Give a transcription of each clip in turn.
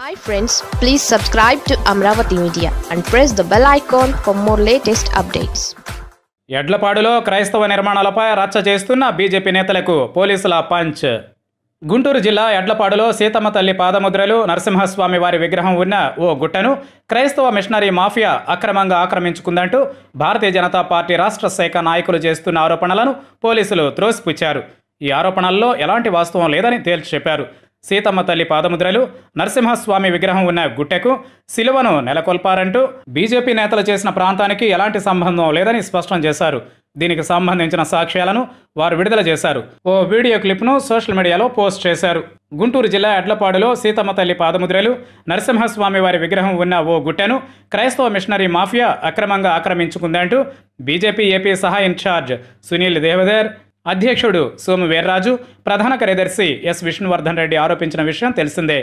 hi friends please subscribe to Amaravati media and press the bell icon for more latest updates ఎడ్లపాడులో క్రైస్తవ నిర్మాణాలపై రచ్చ చేస్తున్న బీజేపీ నేతలకు పోలీసుల పంచ్ గుంటూరు జిల్లా ఎడ్లపాడులో సీతమ్మ తల్లి పాదముద్రలు నరసింహస్వామి వారి విగ్రహం ఉన్న ఓ గుట్టను క్రైస్తవ మిషనరీ మాఫియా అక్రమంగా ఆక్రమించుకుందంటూ భారతీయ జనతా పార్టీ రాష్ట్ర శాఖ నాయకులు చేస్తున్న ఆరోపణలను పోలీసులు త్రోసిపుచ్చారు ఈ ఆరోపణల్లో ఎలాంటి వాస్తవం లేదని తేల్చి చెప్పారు సీతమ్మ తల్లి పాదముద్రలు నరసింహస్వామి విగ్రహం ఉన్న గుట్టెకు శిలువను నెలకొల్పారంటూ బీజేపీ నేతలు చేసిన ప్రాంతానికి ఎలాంటి సంబంధం లేదని స్పష్టం చేశారు దీనికి సంబంధించిన సాక్ష్యాలను వారు విడుదల చేశారు ఓ వీడియో క్లిప్ను సోషల్ మీడియాలో పోస్ట్ చేశారు గుంటూరు జిల్లా ఎడ్లపాడులో సీతమ్మ తల్లి పాదముద్రలు నరసింహస్వామి వారి విగ్రహం ఉన్న ఓ గుట్టెను క్రైస్తవ మిషనరీ మాఫియా అక్రమంగా ఆక్రమించుకుందంటూ బీజేపీ ఏపీ సహాయ ఇన్ఛార్జ్ సునీల్ దేవదేర్ అధ్యక్షుడు సోము వీర్రాజు ప్రధాన కార్యదర్శి ఎస్ విష్ణువర్ధన్ రెడ్డి ఆరోపించిన విషయం తెలిసిందే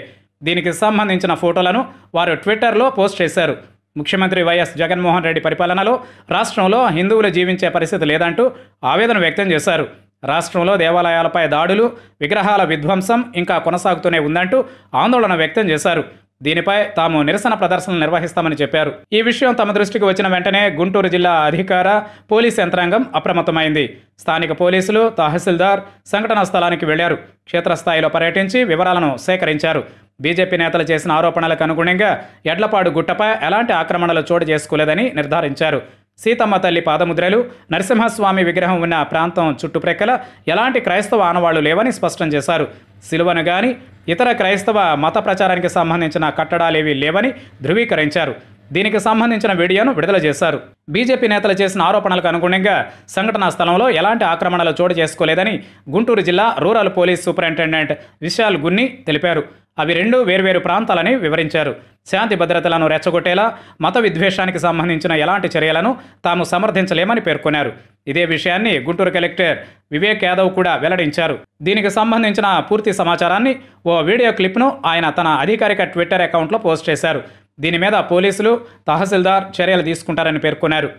దీనికి సంబంధించిన ఫోటోలను వారు ట్విట్టర్లో పోస్ట్ చేశారు ముఖ్యమంత్రి వైఎస్ జగన్మోహన్ రెడ్డి పరిపాలనలో రాష్ట్రంలో హిందువులు జీవించే పరిస్థితి లేదంటూ ఆవేదన వ్యక్తం చేశారు రాష్ట్రంలో దేవాలయాలపై దాడులు విగ్రహాల విధ్వంసం ఇంకా కొనసాగుతూనే ఉందంటూ ఆందోళన వ్యక్తం చేశారు దీనిపై తాము నిరసన ప్రదర్శనలు నిర్వహిస్తామని చెప్పారు ఈ విషయం తమ దృష్టికి వచ్చిన వెంటనే గుంటూరు జిల్లా అధికార పోలీస్ యంత్రాంగం అప్రమత్తమైంది స్థానిక పోలీసులు తహసీల్దార్ సంఘటనా స్థలానికి వెళ్లారు క్షేత్రస్థాయిలో పర్యటించి వివరాలను సేకరించారు బీజేపీ నేతలు చేసిన ఆరోపణలకు అనుగుణంగా ఎడ్లపాడు గుట్టపై ఎలాంటి ఆక్రమణలు చోటు చేసుకోలేదని నిర్ధారించారు సీతమ్మ తల్లి పాదముద్రలు నరసింహస్వామి విగ్రహం ఉన్న ప్రాంతం చుట్టుప్రక్కల ఎలాంటి క్రైస్తవ ఆనవాళ్లు లేవని స్పష్టం చేశారు సిలువను గాని ఇతర క్రైస్తవ మత ప్రచారానికి సంబంధించిన కట్టడాలేవీ లేవని ధృవీకరించారు దీనికి సంబంధించిన వీడియోను విడుదల చేశారు బీజేపీ నేతలు చేసిన ఆరోపణలకు అనుగుణంగా సంఘటనా స్థలంలో ఎలాంటి ఆక్రమణలు చోటు చేసుకోలేదని గుంటూరు జిల్లా rural police superintendent Vishal Gunni తెలిపారు అవి రెండు వేర్వేరు ప్రాంతాలని వివరించారు శాంతి భద్రతలను రెచ్చగొట్టేలా మత విద్వేషానికి సంబంధించిన ఎలాంటి చర్యలను తాము సమర్థించలేమని పేర్కొన్నారు ఇదే విషయాన్ని గుంటూరు కలెక్టర్ వివేక్ యాదవ్ కూడా వెల్లడించారు దీనికి సంబంధించిన పూర్తి సమాచారాన్ని ఓ వీడియో క్లిప్ను ఆయన తన అధికారిక ట్విట్టర్ అకౌంట్లో పోస్ట్ చేశారు దీని మీద పోలీసులు తహసీల్దార్ చర్యలు తీసుకుంటారని పేర్కొన్నారు